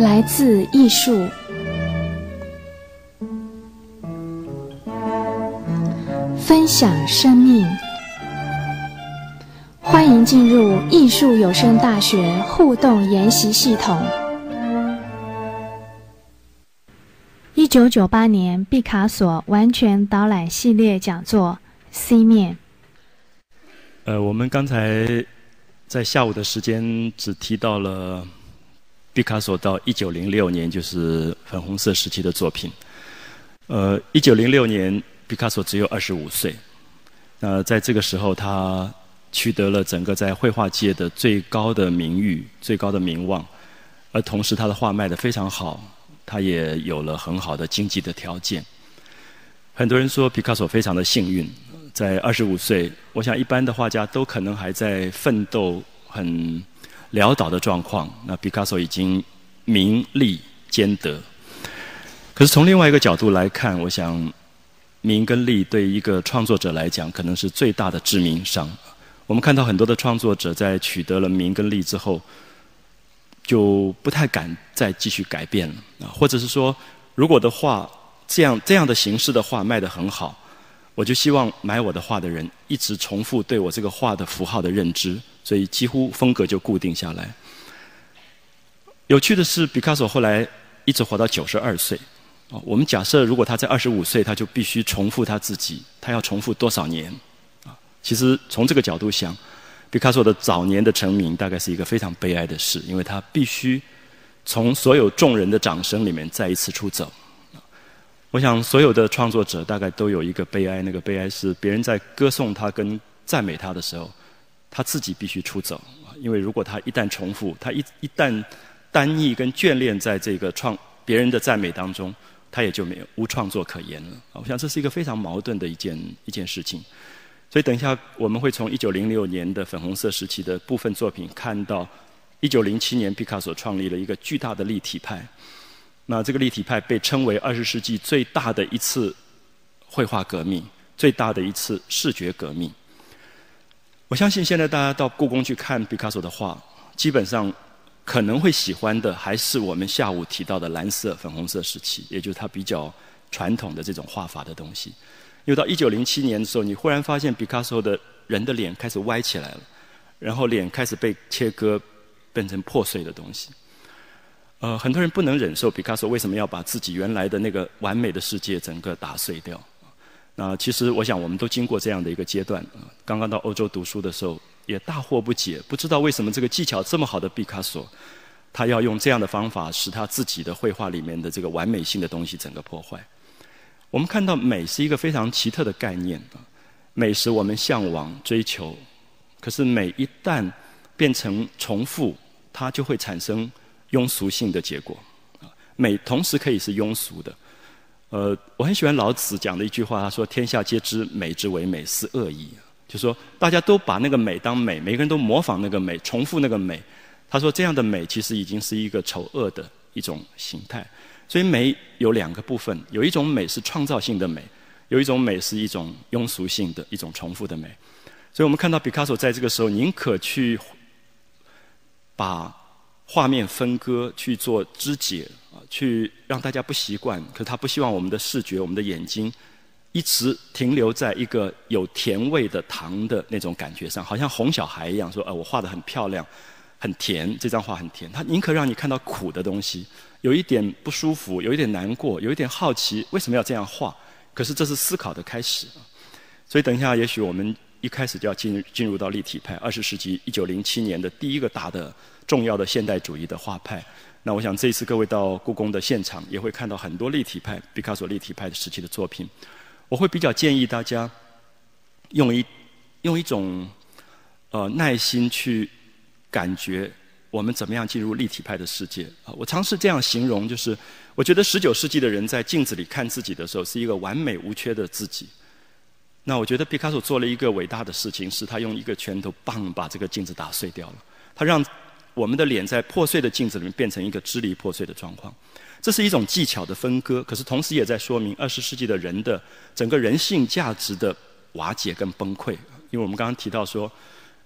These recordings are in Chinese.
来自艺术，分享生命，欢迎进入艺术有声大学互动研习系统。一九九八年毕卡索完全导览系列讲座 C 面。呃，我们刚才在下午的时间只提到了。毕卡索到一九零六年就是粉红色时期的作品，呃，一九零六年毕卡索只有二十五岁，那在这个时候他取得了整个在绘画界的最高的名誉、最高的名望，而同时他的画卖得非常好，他也有了很好的经济的条件。很多人说毕卡索非常的幸运，在二十五岁，我想一般的画家都可能还在奋斗，很。潦倒的状况，那毕卡索已经名利兼得。可是从另外一个角度来看，我想名跟利对一个创作者来讲，可能是最大的致命伤。我们看到很多的创作者在取得了名跟利之后，就不太敢再继续改变了啊，或者是说，如果的画这样这样的形式的画卖得很好，我就希望买我的画的人一直重复对我这个画的符号的认知。所以几乎风格就固定下来。有趣的是，毕卡索后来一直活到九十二岁。啊，我们假设如果他在二十五岁，他就必须重复他自己，他要重复多少年？啊，其实从这个角度想，毕卡索的早年的成名大概是一个非常悲哀的事，因为他必须从所有众人的掌声里面再一次出走。我想所有的创作者大概都有一个悲哀，那个悲哀是别人在歌颂他跟赞美他的时候。他自己必须出走，啊，因为如果他一旦重复，他一一旦单一跟眷恋在这个创别人的赞美当中，他也就没有无创作可言了。我想这是一个非常矛盾的一件一件事情。所以等一下我们会从一九零六年的粉红色时期的部分作品看到，一九零七年毕卡索创立了一个巨大的立体派，那这个立体派被称为二十世纪最大的一次绘画革命，最大的一次视觉革命。我相信现在大家到故宫去看毕卡索的画，基本上可能会喜欢的还是我们下午提到的蓝色、粉红色时期，也就是他比较传统的这种画法的东西。因为到一九零七年的时候，你忽然发现毕卡索的人的脸开始歪起来了，然后脸开始被切割，变成破碎的东西。呃，很多人不能忍受毕卡索为什么要把自己原来的那个完美的世界整个打碎掉？那其实，我想，我们都经过这样的一个阶段啊。刚刚到欧洲读书的时候，也大惑不解，不知道为什么这个技巧这么好的毕卡索，他要用这样的方法使他自己的绘画里面的这个完美性的东西整个破坏。我们看到美是一个非常奇特的概念啊，美是我们向往、追求，可是美一旦变成重复，它就会产生庸俗性的结果。啊，美同时可以是庸俗的。呃，我很喜欢老子讲的一句话，他说：“天下皆知美之为美，斯恶已。”就说大家都把那个美当美，每个人都模仿那个美，重复那个美。他说这样的美其实已经是一个丑恶的一种形态。所以美有两个部分，有一种美是创造性的美，有一种美是一种庸俗性的一种重复的美。所以我们看到毕卡索在这个时候宁可去把画面分割去做肢解。啊，去让大家不习惯，可他不希望我们的视觉、我们的眼睛一直停留在一个有甜味的糖的那种感觉上，好像哄小孩一样，说：“呃，我画的很漂亮，很甜，这张画很甜。”他宁可让你看到苦的东西，有一点不舒服，有一点难过，有一点好奇，为什么要这样画？可是这是思考的开始。所以等一下，也许我们一开始就要进进入到立体派，二十世纪一九零七年的第一个大的、重要的现代主义的画派。那我想这一次各位到故宫的现场，也会看到很多立体派、毕卡索立体派时期的作品。我会比较建议大家用一用一种呃耐心去感觉我们怎么样进入立体派的世界啊。我尝试这样形容，就是我觉得十九世纪的人在镜子里看自己的时候，是一个完美无缺的自己。那我觉得毕卡索做了一个伟大的事情，是他用一个拳头棒把这个镜子打碎掉了，他让。我们的脸在破碎的镜子里面变成一个支离破碎的状况，这是一种技巧的分割，可是同时也在说明二十世纪的人的整个人性价值的瓦解跟崩溃。因为我们刚刚提到说，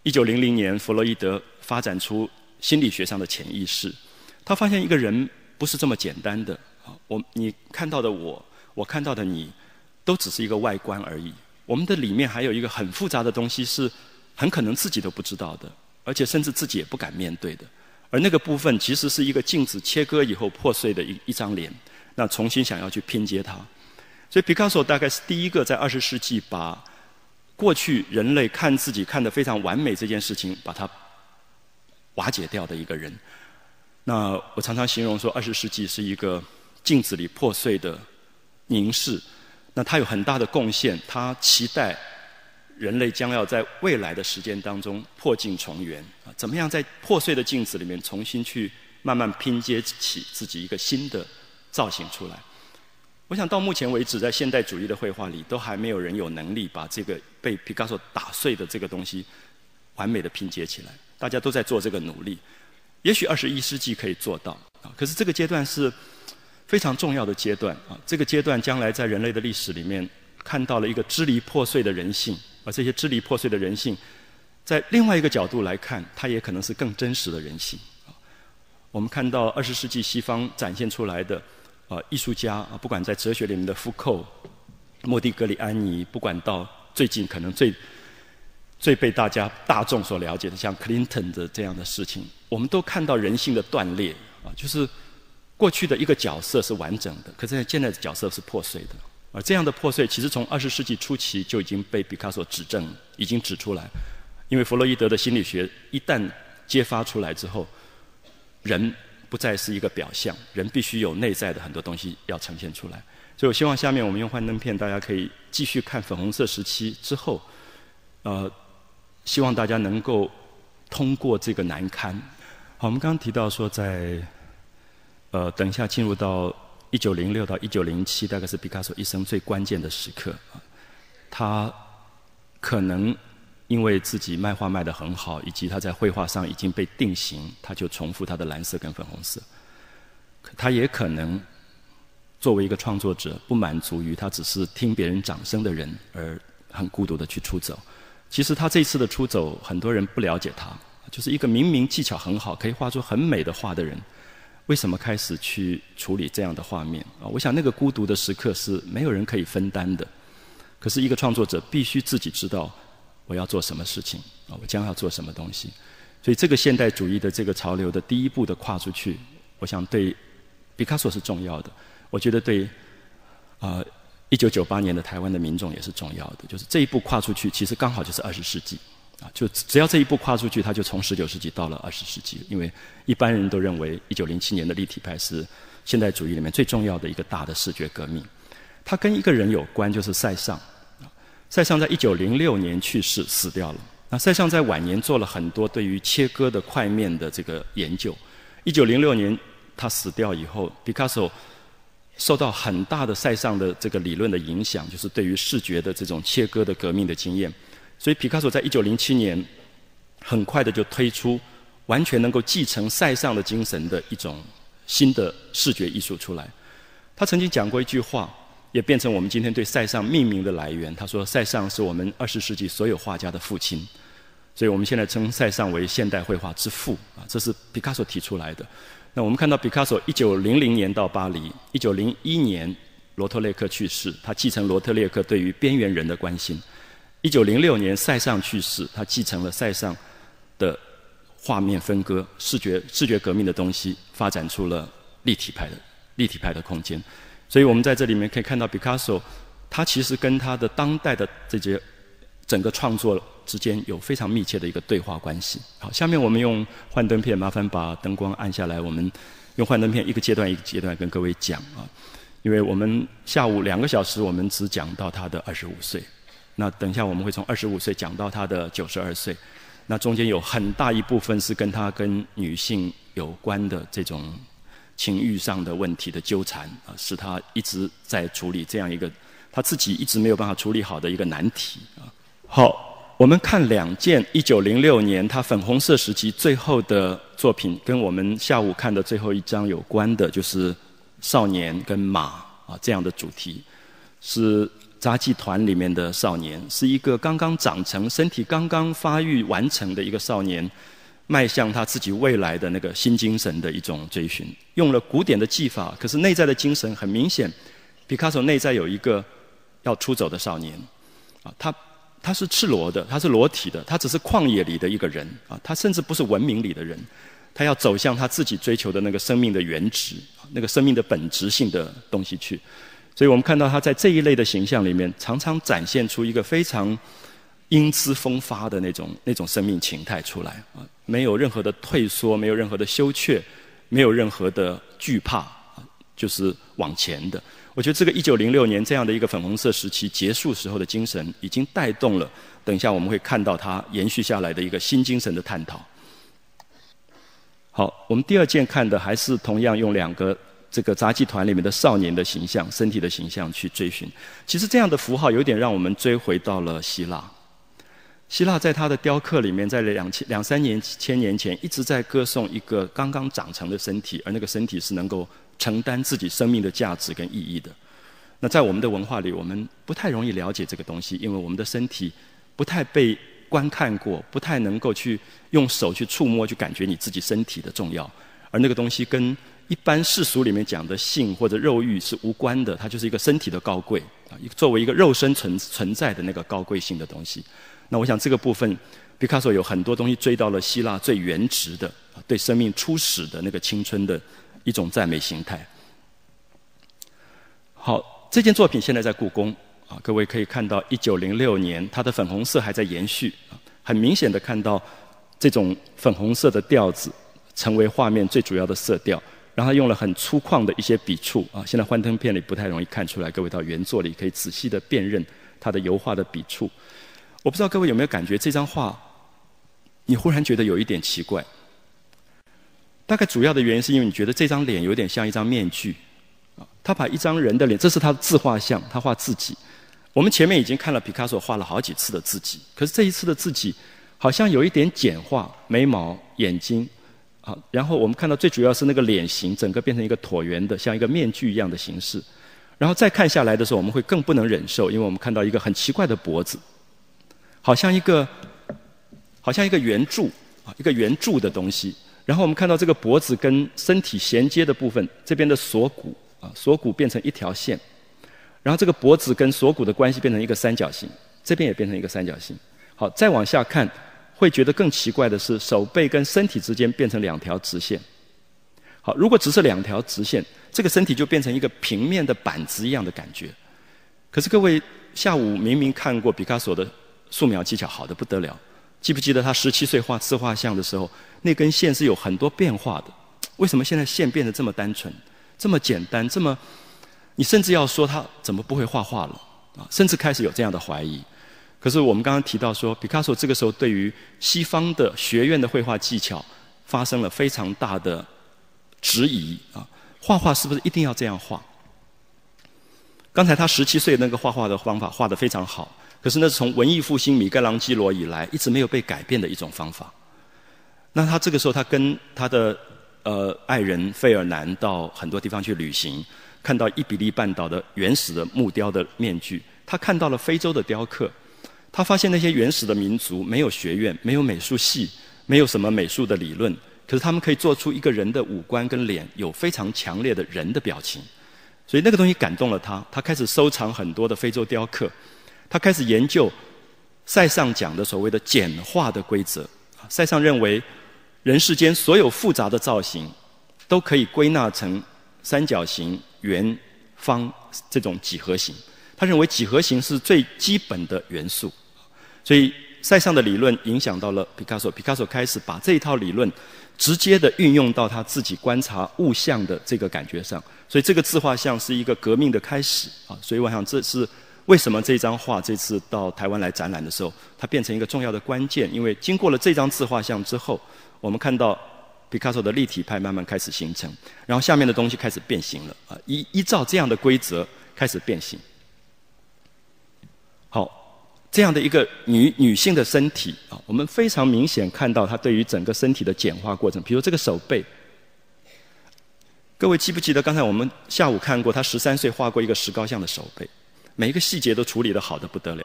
一九零零年弗洛伊德发展出心理学上的潜意识，他发现一个人不是这么简单的，我你看到的我，我看到的你，都只是一个外观而已。我们的里面还有一个很复杂的东西，是很可能自己都不知道的。而且甚至自己也不敢面对的，而那个部分其实是一个镜子切割以后破碎的一一张脸，那重新想要去拼接它，所以毕加索大概是第一个在二十世纪把过去人类看自己看得非常完美这件事情把它瓦解掉的一个人。那我常常形容说二十世纪是一个镜子里破碎的凝视，那他有很大的贡献，他期待。人类将要在未来的时间当中破镜重圆啊，怎么样在破碎的镜子里面重新去慢慢拼接起自己一个新的造型出来？我想到目前为止，在现代主义的绘画里，都还没有人有能力把这个被皮卡 c 打碎的这个东西完美的拼接起来。大家都在做这个努力，也许二十一世纪可以做到啊。可是这个阶段是非常重要的阶段啊，这个阶段将来在人类的历史里面看到了一个支离破碎的人性。而这些支离破碎的人性，在另外一个角度来看，它也可能是更真实的人性。我们看到二十世纪西方展现出来的，啊，艺术家啊，不管在哲学里面的福扣、莫迪格里安尼，不管到最近可能最最被大家大众所了解的，像 Clinton 的这样的事情，我们都看到人性的断裂。啊，就是过去的一个角色是完整的，可是现在的角色是破碎的。而这样的破碎，其实从二十世纪初期就已经被毕卡索指证，已经指出来。因为弗洛伊德的心理学一旦揭发出来之后，人不再是一个表象，人必须有内在的很多东西要呈现出来。所以我希望下面我们用幻灯片，大家可以继续看粉红色时期之后，呃，希望大家能够通过这个难堪。好，我们刚刚提到说，在呃，等一下进入到。一九零六到一九零七，大概是毕卡索一生最关键的时刻。他可能因为自己卖画卖得很好，以及他在绘画上已经被定型，他就重复他的蓝色跟粉红色。他也可能作为一个创作者，不满足于他只是听别人掌声的人，而很孤独地去出走。其实他这次的出走，很多人不了解他，就是一个明明技巧很好，可以画出很美的画的人。为什么开始去处理这样的画面啊？我想那个孤独的时刻是没有人可以分担的，可是一个创作者必须自己知道我要做什么事情啊，我将要做什么东西。所以这个现代主义的这个潮流的第一步的跨出去，我想对毕加索是重要的，我觉得对啊，一九九八年的台湾的民众也是重要的。就是这一步跨出去，其实刚好就是二十世纪。啊，就只要这一步跨出去，他就从十九世纪到了二十世纪。因为一般人都认为，一九零七年的立体派是现代主义里面最重要的一个大的视觉革命。他跟一个人有关，就是塞尚。塞尚在一九零六年去世，死掉了。那塞尚在晚年做了很多对于切割的块面的这个研究。一九零六年他死掉以后，毕卡索受到很大的塞尚的这个理论的影响，就是对于视觉的这种切割的革命的经验。所以，皮卡索在一九零七年，很快的就推出完全能够继承塞尚的精神的一种新的视觉艺术出来。他曾经讲过一句话，也变成我们今天对塞尚命名的来源。他说：“塞尚是我们二十世纪所有画家的父亲。”所以，我们现在称塞尚为现代绘画之父啊，这是毕卡索提出来的。那我们看到，毕卡索一九零零年到巴黎，一九零一年罗特列克去世，他继承罗特列克对于边缘人的关心。一九零六年，塞尚去世。他继承了塞尚的画面分割、视觉视觉革命的东西，发展出了立体派的立体派的空间。所以我们在这里面可以看到毕卡索，他其实跟他的当代的这些整个创作之间有非常密切的一个对话关系。好，下面我们用幻灯片，麻烦把灯光按下来。我们用幻灯片一个阶段一个阶段跟各位讲啊，因为我们下午两个小时，我们只讲到他的二十五岁。那等一下我们会从二十五岁讲到他的九十二岁，那中间有很大一部分是跟他跟女性有关的这种情欲上的问题的纠缠啊，是他一直在处理这样一个他自己一直没有办法处理好的一个难题啊。好，我们看两件一九零六年他粉红色时期最后的作品，跟我们下午看的最后一张有关的，就是少年跟马啊这样的主题是。杂技团里面的少年是一个刚刚长成、身体刚刚发育完成的一个少年，迈向他自己未来的那个新精神的一种追寻。用了古典的技法，可是内在的精神很明显，皮卡索内在有一个要出走的少年。啊，他他是赤裸的，他是裸体的，他只是旷野里的一个人。啊，他甚至不是文明里的人，他要走向他自己追求的那个生命的原值，那个生命的本质性的东西去。所以我们看到他在这一类的形象里面，常常展现出一个非常英姿风发的那种、那种生命情态出来啊，没有任何的退缩，没有任何的羞怯，没有任何的惧怕，就是往前的。我觉得这个1906年这样的一个粉红色时期结束时候的精神，已经带动了，等一下我们会看到它延续下来的一个新精神的探讨。好，我们第二件看的还是同样用两个。这个杂技团里面的少年的形象、身体的形象去追寻，其实这样的符号有点让我们追回到了希腊。希腊在他的雕刻里面，在两千两三年千年前，一直在歌颂一个刚刚长成的身体，而那个身体是能够承担自己生命的价值跟意义的。那在我们的文化里，我们不太容易了解这个东西，因为我们的身体不太被观看过，不太能够去用手去触摸，去感觉你自己身体的重要，而那个东西跟。一般世俗里面讲的性或者肉欲是无关的，它就是一个身体的高贵啊，作为一个肉身存存在的那个高贵性的东西。那我想这个部分，毕卡索有很多东西追到了希腊最原值的，对生命初始的那个青春的一种赞美形态。好，这件作品现在在故宫啊，各位可以看到，一九零六年它的粉红色还在延续，很明显的看到这种粉红色的调子成为画面最主要的色调。然后用了很粗犷的一些笔触啊，现在幻灯片里不太容易看出来，各位到原作里可以仔细的辨认他的油画的笔触。我不知道各位有没有感觉这张画，你忽然觉得有一点奇怪。大概主要的原因是因为你觉得这张脸有点像一张面具啊，他把一张人的脸，这是他的自画像，他画自己。我们前面已经看了皮卡索画了好几次的自己，可是这一次的自己好像有一点简化，眉毛、眼睛。好，然后我们看到最主要是那个脸型，整个变成一个椭圆的，像一个面具一样的形式。然后再看下来的时候，我们会更不能忍受，因为我们看到一个很奇怪的脖子，好像一个，好像一个圆柱，啊，一个圆柱的东西。然后我们看到这个脖子跟身体衔接的部分，这边的锁骨，啊，锁骨变成一条线。然后这个脖子跟锁骨的关系变成一个三角形，这边也变成一个三角形。好，再往下看。会觉得更奇怪的是，手背跟身体之间变成两条直线。好，如果只是两条直线，这个身体就变成一个平面的板子一样的感觉。可是各位，下午明明看过毕加索的素描技巧，好的不得了。记不记得他十七岁画自画像的时候，那根线是有很多变化的？为什么现在线变得这么单纯、这么简单、这么……你甚至要说他怎么不会画画了啊？甚至开始有这样的怀疑。可是我们刚刚提到说，毕卡索这个时候对于西方的学院的绘画技巧发生了非常大的质疑啊！画画是不是一定要这样画？刚才他十七岁那个画画的方法画得非常好，可是那是从文艺复兴米开朗基罗以来一直没有被改变的一种方法。那他这个时候，他跟他的呃爱人费尔南到很多地方去旅行，看到伊比利半岛的原始的木雕的面具，他看到了非洲的雕刻。他发现那些原始的民族没有学院，没有美术系，没有什么美术的理论，可是他们可以做出一个人的五官跟脸有非常强烈的人的表情，所以那个东西感动了他。他开始收藏很多的非洲雕刻，他开始研究塞尚讲的所谓的简化的规则。塞尚认为，人世间所有复杂的造型都可以归纳成三角形、圆、方这种几何形。他认为几何形是最基本的元素。所以塞尚的理论影响到了毕卡索，毕卡索开始把这一套理论直接的运用到他自己观察物象的这个感觉上。所以这个自画像是一个革命的开始啊！所以我想这是为什么这张画这次到台湾来展览的时候，它变成一个重要的关键。因为经过了这张自画像之后，我们看到毕卡索的立体派慢慢开始形成，然后下面的东西开始变形了啊！依依照这样的规则开始变形。这样的一个女女性的身体啊，我们非常明显看到她对于整个身体的简化过程。比如这个手背，各位记不记得刚才我们下午看过她十三岁画过一个石膏像的手背，每一个细节都处理的好的不得了。